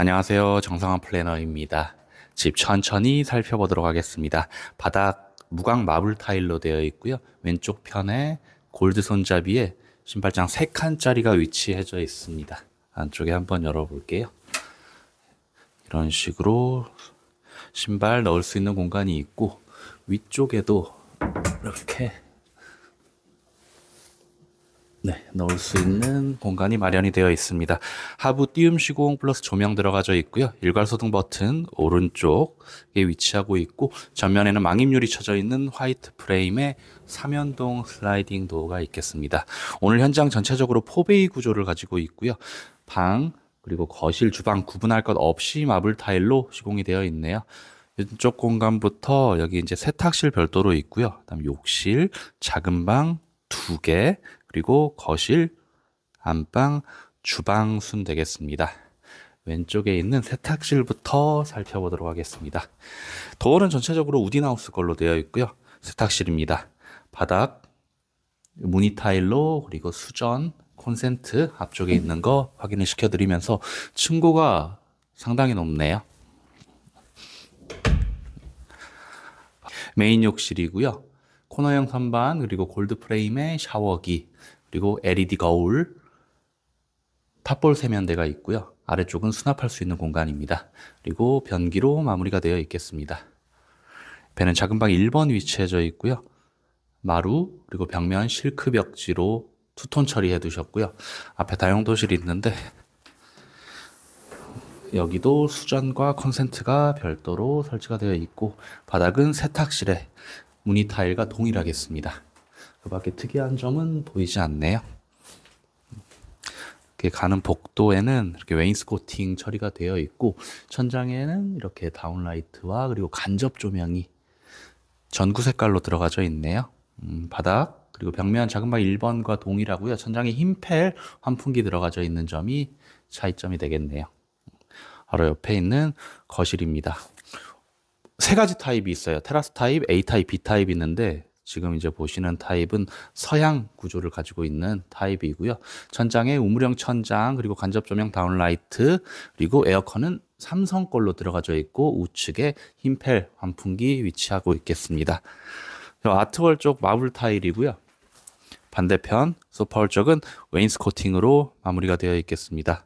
안녕하세요. 정상환 플래너입니다. 집 천천히 살펴보도록 하겠습니다. 바닥 무광 마블 타일로 되어 있고요. 왼쪽 편에 골드 손잡이에 신발장 3칸짜리가 위치해져 있습니다. 안쪽에 한번 열어볼게요. 이런 식으로 신발 넣을 수 있는 공간이 있고 위쪽에도 이렇게 네, 넣을 수 있는 공간이 마련이 되어 있습니다. 하부 띄움 시공 플러스 조명 들어가져 있고요. 일괄 소등 버튼 오른쪽에 위치하고 있고 전면에는 망입률이 쳐져 있는 화이트 프레임에 3연동 슬라이딩 도어가 있겠습니다. 오늘 현장 전체적으로 포베이 구조를 가지고 있고요. 방 그리고 거실, 주방 구분할 것 없이 마블 타일로 시공이 되어 있네요. 이쪽 공간부터 여기 이제 세탁실 별도로 있고요. 그다음 욕실, 작은 방, 두 개, 그리고 거실, 안방, 주방순 되겠습니다. 왼쪽에 있는 세탁실부터 살펴보도록 하겠습니다. 도어는 전체적으로 우디나우스 걸로 되어 있고요. 세탁실입니다. 바닥, 무늬 타일로 그리고 수전, 콘센트 앞쪽에 있는 거 확인을 시켜드리면서 층고가 상당히 높네요. 메인 욕실이고요. 코너형 선반, 그리고 골드 프레임의 샤워기, 그리고 LED 거울, 탑볼 세면대가 있고요. 아래쪽은 수납할 수 있는 공간입니다. 그리고 변기로 마무리가 되어 있겠습니다. 배는 작은 방 1번 위치해져 있고요. 마루 그리고 벽면 실크 벽지로 투톤 처리해 두셨고요. 앞에 다용도실이 있는데 여기도 수전과 콘센트가 별도로 설치가 되어 있고 바닥은 세탁실에 무늬 타일과 동일하겠습니다. 그 밖에 특이한 점은 보이지 않네요. 이렇게 가는 복도에는 이렇게 웨인스코팅 처리가 되어 있고 천장에는 이렇게 다운라이트와 그리고 간접 조명이 전구 색깔로 들어가져 있네요. 음, 바닥 그리고 벽면 자은방 1번과 동일하고요. 천장에 흰 펠 환풍기 들어가져 있는 점이 차이점이 되겠네요. 바로 옆에 있는 거실입니다. 세 가지 타입이 있어요. 테라스 타입, A 타입, B 타입이 있는데 지금 이제 보시는 타입은 서양 구조를 가지고 있는 타입이고요. 천장에 우물형 천장, 그리고 간접 조명 다운라이트, 그리고 에어컨은 삼성 걸로 들어가져 있고 우측에 흰펠 환풍기 위치하고 있겠습니다. 아트월 쪽 마블 타일이고요. 반대편 소파월 쪽은 웨인스코팅으로 마무리가 되어 있겠습니다.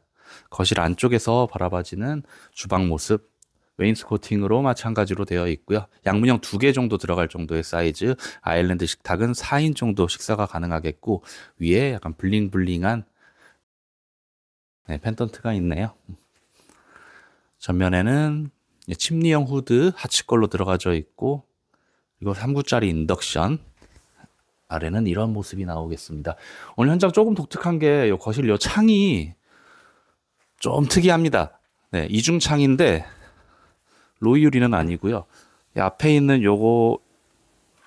거실 안쪽에서 바라봐지는 주방 모습 웨인스코팅으로 마찬가지로 되어 있고요. 양문형 두 개 정도 들어갈 정도의 사이즈, 아일랜드 식탁은 4인 정도 식사가 가능하겠고 위에 약간 블링블링한 네, 펜던트가 있네요. 전면에는 침리형 후드 하치걸로 들어가져 있고 이거 3구짜리 인덕션 아래는 이런 모습이 나오겠습니다. 오늘 현장 조금 독특한 게이 거실 요 창이 좀 특이합니다. 네, 이중 창인데 로이유리는 아니고요. 앞에 있는 요거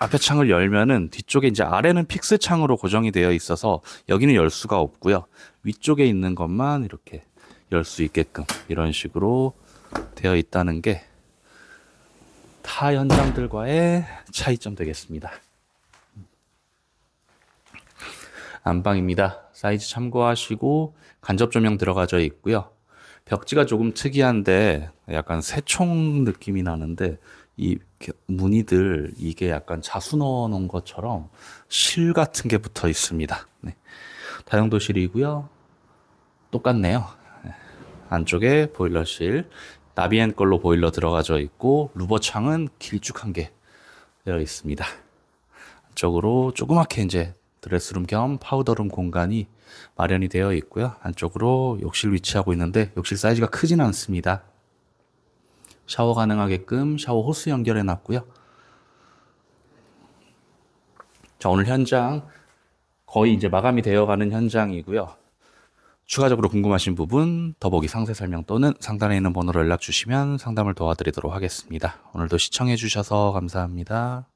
앞에 창을 열면은 뒤쪽에 이제 아래는 픽스 창으로 고정이 되어 있어서 여기는 열 수가 없고요. 위쪽에 있는 것만 이렇게 열 수 있게끔 이런 식으로 되어 있다는 게 타 현장들과의 차이점 되겠습니다. 안방입니다. 사이즈 참고하시고 간접 조명 들어가져 있고요. 벽지가 조금 특이한데 약간 새총 느낌이 나는데 이 무늬들 이게 약간 자수 넣어 놓은 것처럼 실 같은 게 붙어 있습니다. 네. 다용도 실이고요. 똑같네요. 네. 안쪽에 보일러실, 나비엔 걸로 보일러 들어가져 있고 루버 창은 길쭉한 게 되어 있습니다. 안쪽으로 조그맣게 이제 드레스룸 겸 파우더룸 공간이 마련이 되어 있고요. 안쪽으로 욕실 위치하고 있는데 욕실 사이즈가 크진 않습니다. 샤워 가능하게끔 샤워 호스 연결해 놨고요. 자, 오늘 현장 거의 이제 마감이 되어 가는 현장이고요. 추가적으로 궁금하신 부분, 더보기 상세 설명 또는 상단에 있는 번호로 연락 주시면 상담을 도와드리도록 하겠습니다. 오늘도 시청해 주셔서 감사합니다.